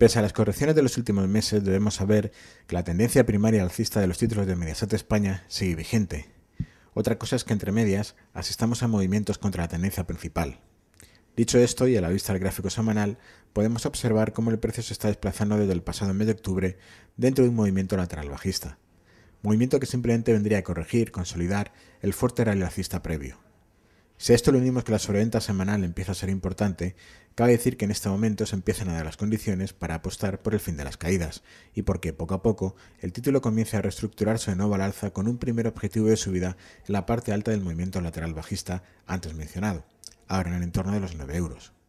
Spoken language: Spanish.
Pese a las correcciones de los últimos meses, debemos saber que la tendencia primaria alcista de los títulos de Mediaset España sigue vigente. Otra cosa es que entre medias asistamos a movimientos contra la tendencia principal. Dicho esto, y a la vista del gráfico semanal, podemos observar cómo el precio se está desplazando desde el pasado mes de octubre dentro de un movimiento lateral bajista. Movimiento que simplemente vendría a corregir, consolidar el fuerte rally alcista previo. Si a esto le unimos que la sobreventa semanal empieza a ser importante, cabe decir que en este momento se empiezan a dar las condiciones para apostar por el fin de las caídas, y porque poco a poco el título comienza a reestructurarse de nuevo al alza con un primer objetivo de subida en la parte alta del movimiento lateral bajista antes mencionado, ahora en el entorno de los 9 euros.